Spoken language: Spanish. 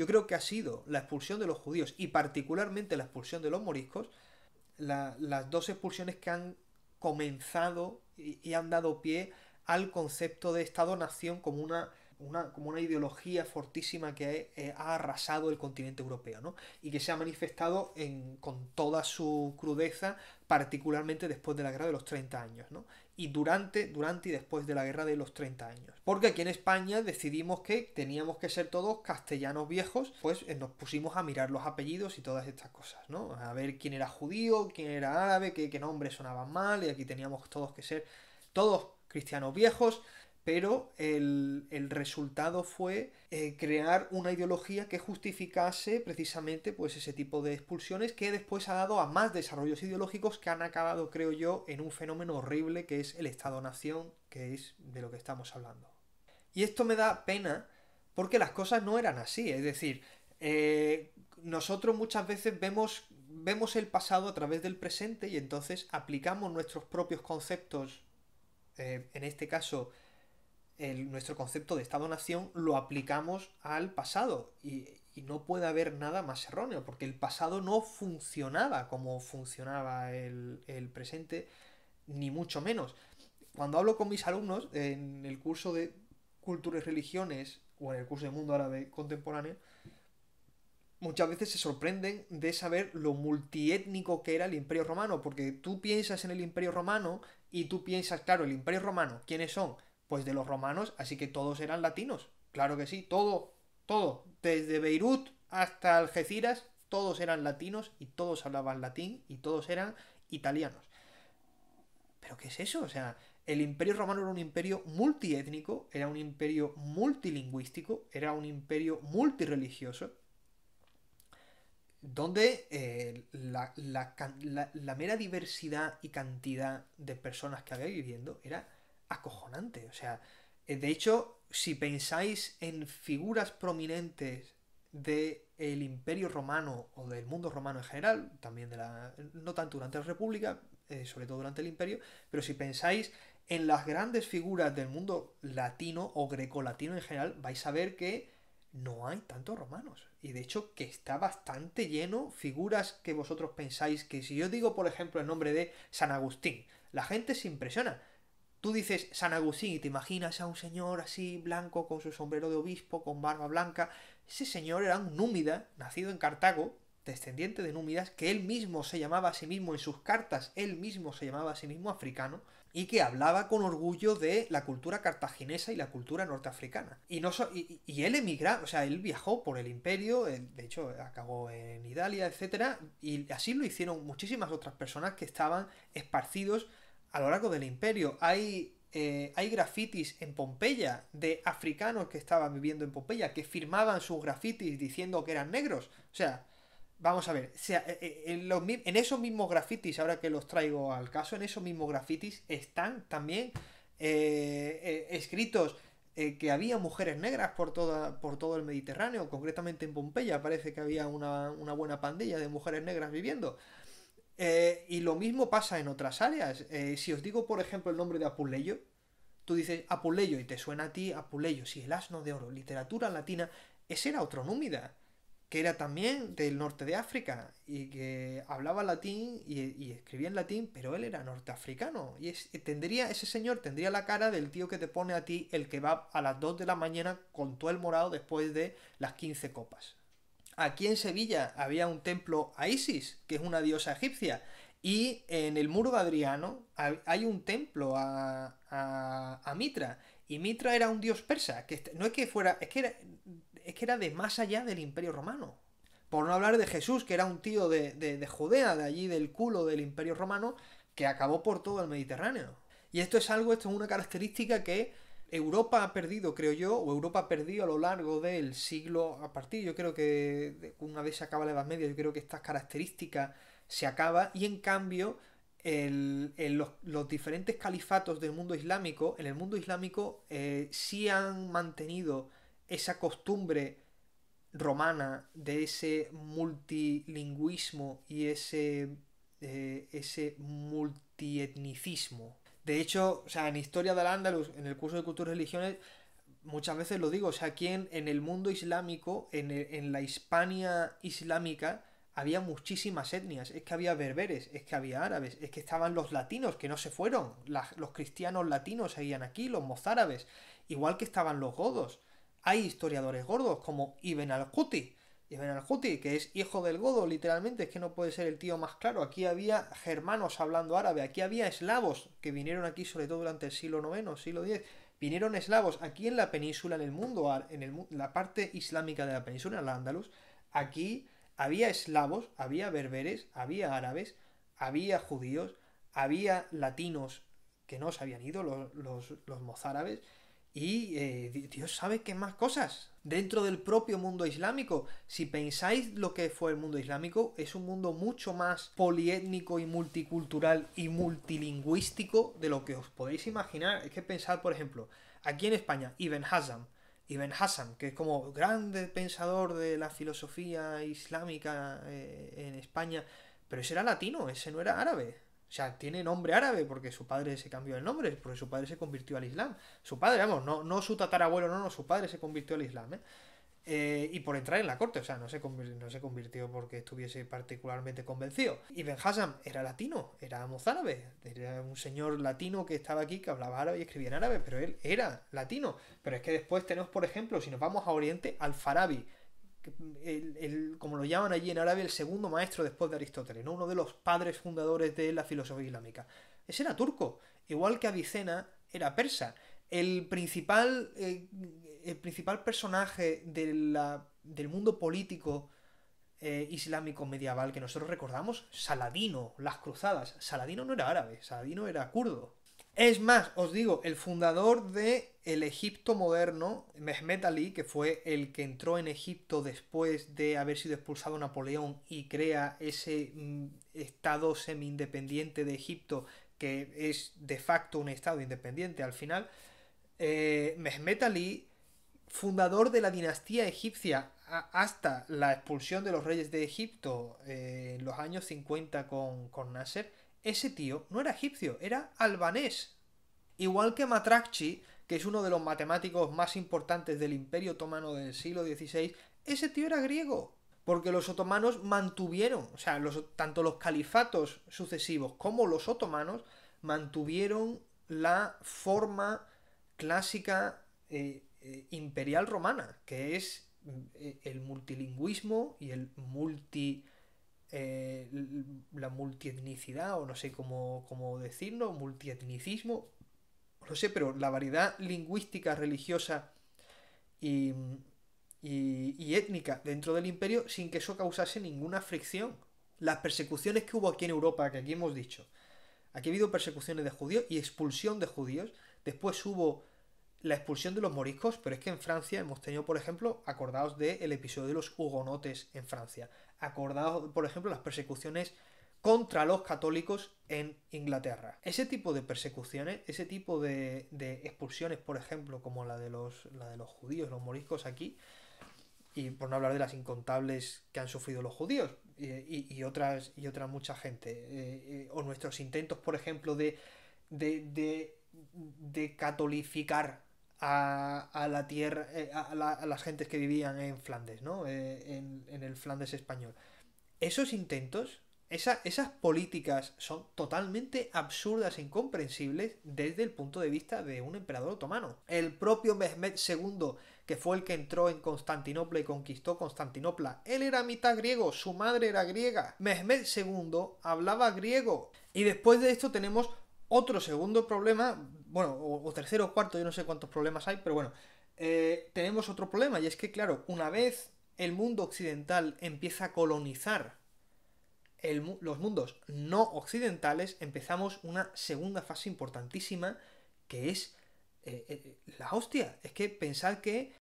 yo creo que ha sido la expulsión de los judíos y particularmente la expulsión de los moriscos, las dos expulsiones que han comenzado y, y han dado pie al concepto de Estado-nación como una una, como una ideología fortísima que eh, ha arrasado el continente europeo, ¿no? Y que se ha manifestado con toda su crudeza, particularmente después de la guerra de los 30 años, ¿no? Y durante, durante y después de la guerra de los 30 años. Porque aquí en España decidimos que teníamos que ser todos castellanos viejos, pues eh, nos pusimos a mirar los apellidos y todas estas cosas, ¿no? A ver quién era judío, quién era árabe, qué, qué nombres sonaban mal, y aquí teníamos todos que ser todos cristianos viejos, pero el, resultado fue eh, crear una ideología que justificase precisamente pues, ese tipo de expulsiones que después ha dado a más desarrollos ideológicos que han acabado, creo yo, en un fenómeno horrible que es el Estado-Nación, que es de lo que estamos hablando. Y esto me da pena porque las cosas no eran así, es decir, eh, nosotros muchas veces vemos, el pasado a través del presente y entonces aplicamos nuestros propios conceptos, eh, en este caso, nuestro concepto de Estado-Nación lo aplicamos al pasado y, no puede haber nada más erróneo, porque el pasado no funcionaba como funcionaba el, presente, ni mucho menos. Cuando hablo con mis alumnos en el curso de Cultura y Religiones o en el curso de Mundo Árabe Contemporáneo, muchas veces se sorprenden de saber lo multiétnico que era el Imperio Romano, porque tú piensas en el Imperio Romano y tú piensas, claro, el Imperio Romano, ¿quiénes son? Pues de los romanos, así que todos eran latinos. Claro que sí, todo, todo. Desde Beirut hasta Algeciras, todos eran latinos y todos hablaban latín y todos eran italianos. ¿Pero qué es eso? O sea, el imperio romano era un imperio multiétnico, era un imperio multilingüístico, era un imperio multireligioso, donde eh, la, la, mera diversidad y cantidad de personas que había viviendo era acojonante. O sea, eh, de hecho, si pensáis en figuras prominentes del el imperio romano o del mundo romano en general, también de la. no tanto durante la República, eh, sobre todo durante el imperio, pero si pensáis en las grandes figuras del mundo latino o grecolatino en general, vais a ver que no hay tantos romanos. Y de hecho que está bastante lleno figuras que vosotros pensáis que si yo digo, por ejemplo, el nombre de San Agustín, la gente se impresiona. Tú dices San Agustín y te imaginas a un señor así, blanco, con su sombrero de obispo, con barba blanca. Ese señor era un númida, nacido en Cartago, descendiente de númidas, que él mismo se llamaba a sí mismo en sus cartas, él mismo se llamaba a sí mismo africano, y que hablaba con orgullo de la cultura cartaginesa y la cultura norteafricana. Y, no y, él emigra, o sea, él viajó por el imperio, de hecho acabó en Italia, etc. Y así lo hicieron muchísimas otras personas que estaban esparcidos a lo largo del imperio. Hay, eh, hay grafitis en Pompeya de africanos que estaban viviendo en Pompeya, que firmaban sus grafitis diciendo que eran negros. O sea, vamos a ver, eh, eh, en, esos mismos grafitis, ahora que los traigo al caso, en esos mismos grafitis están también escritos que había mujeres negras por, toda, por todo el Mediterráneo, concretamente en Pompeya parece que había una, una buena pandilla de mujeres negras viviendo. Eh, y lo mismo pasa en otras áreas. Eh, si os digo, por ejemplo, el nombre de Apuleyo, tú dices Apuleyo y te suena a ti Apuleyo, si el asno de oro, literatura latina, ese era otro númida, que era también del norte de África y que hablaba latín y, escribía en latín, pero él era norteafricano. Y, tendría, ese señor tendría la cara del tío que te pone a ti el que va a las 2 de la mañana con todo el morado después de las 15 copas aquí en Sevilla había un templo a Isis, que es una diosa egipcia, y en el muro de Adriano hay un templo a, a, Mitra. Y Mitra era un dios persa, que no es que fuera, es que, era, es que era de más allá del imperio romano. Por no hablar de Jesús, que era un tío de, de Judea, de allí del culo del imperio romano, que acabó por todo el Mediterráneo. Y esto es algo, esto es una característica que Europa ha perdido, creo yo, o Europa ha perdido a lo largo del siglo, a partir, yo creo que una vez se acaba la Edad Media, yo creo que estas características se acaba y en cambio el, los, diferentes califatos del mundo islámico, en el mundo islámico eh, sí han mantenido esa costumbre romana de ese multilingüismo y ese, eh, ese multietnicismo, de hecho, o sea, en Historia del Andalus, en el curso de culturas y Religiones, muchas veces lo digo, o sea, aquí en, el mundo islámico, en, en la Hispania islámica, había muchísimas etnias, es que había berberes, es que había árabes, es que estaban los latinos que no se fueron, los cristianos latinos seguían aquí, los mozárabes, igual que estaban los godos. Hay historiadores gordos como Ibn al-Quti, y al que es hijo del godo, literalmente, es que no puede ser el tío más claro. Aquí había germanos hablando árabe, aquí había eslavos que vinieron aquí, sobre todo durante el siglo IX, siglo X. Vinieron eslavos aquí en la península, en el mundo, en la parte islámica de la península, en Andalus. Aquí había eslavos, había berberes, había árabes, había judíos, había latinos que no se habían ido, los, los, los mozárabes. Y eh, Dios sabe que más cosas dentro del propio mundo islámico. Si pensáis lo que fue el mundo islámico, es un mundo mucho más poliétnico y multicultural y multilingüístico de lo que os podéis imaginar. Es que pensad, por ejemplo, aquí en España, Ibn Hazm. Ibn Hassan, que es como grande pensador de la filosofía islámica eh, en España, pero ese era latino, ese no era árabe. O sea, tiene nombre árabe porque su padre se cambió el nombre, porque su padre se convirtió al Islam. Su padre, vamos, no, no su tatarabuelo, no, no, su padre se convirtió al Islam, ¿eh? eh y por entrar en la corte, o sea, no se, convirtió, no se convirtió porque estuviese particularmente convencido. Y Ben Hassan era latino, era mozárabe, era un señor latino que estaba aquí, que hablaba árabe y escribía en árabe, pero él era latino. Pero es que después tenemos, por ejemplo, si nos vamos a Oriente, Al-Farabi, el, como lo llaman allí en árabe el segundo maestro después de Aristóteles, uno de los padres fundadores de la filosofía islámica. Ese era turco, igual que Avicena era persa. El principal, eh, el principal personaje del mundo político eh, islámico medieval que nosotros recordamos, Saladino, las cruzadas. Saladino no era árabe, Saladino era kurdo. Es más, os digo, el fundador de el Egipto moderno, Mehmet Ali, que fue el que entró en Egipto después de haber sido expulsado Napoleón y crea ese mm, estado semi-independiente de Egipto, que es de facto un estado independiente al final, eh, Mehmet Ali, fundador de la dinastía egipcia hasta la expulsión de los reyes de Egipto eh, en los años 50 con, con Nasser, ese tío no era egipcio, era albanés. Igual que matrakchi que es uno de los matemáticos más importantes del Imperio Otomano del siglo XVI, ese tío era griego. Porque los otomanos mantuvieron, o sea, los, tanto los califatos sucesivos como los otomanos mantuvieron la forma clásica eh, eh, imperial romana, que es eh, el multilingüismo y el multi eh, la multietnicidad, o no sé cómo, decirlo, multietnicismo, no sé, pero la variedad lingüística, religiosa y, étnica dentro del imperio sin que eso causase ninguna fricción. Las persecuciones que hubo aquí en Europa, que aquí hemos dicho, aquí ha habido persecuciones de judíos y expulsión de judíos, después hubo la expulsión de los moriscos, pero es que en Francia hemos tenido, por ejemplo, acordados del episodio de los hugonotes en Francia. Acordados, por ejemplo, las persecuciones contra los católicos en Inglaterra. Ese tipo de persecuciones, ese tipo de, expulsiones, por ejemplo, como la de, los, de los judíos, los moriscos aquí, y por no hablar de las incontables que han sufrido los judíos y, otras y otra mucha gente, eh, eh, o nuestros intentos, por ejemplo, de, de, de, de catolificar a, a la tierra, eh, a, las gentes que vivían en Flandes, ¿no? Eh, en, el Flandes español. Esos intentos, esas esas políticas son totalmente absurdas e incomprensibles desde el punto de vista de un emperador otomano. El propio Mehmed II, que fue el que entró en Constantinopla y conquistó Constantinopla, él era mitad griego, su madre era griega. Mehmed II hablaba griego. Y después de esto tenemos otro segundo problema bueno, o, tercero o cuarto, yo no sé cuántos problemas hay, pero bueno, eh, tenemos otro problema y es que, claro, una vez el mundo occidental empieza a colonizar los mundos no occidentales, empezamos una segunda fase importantísima que es eh, eh, la hostia. Es que pensad que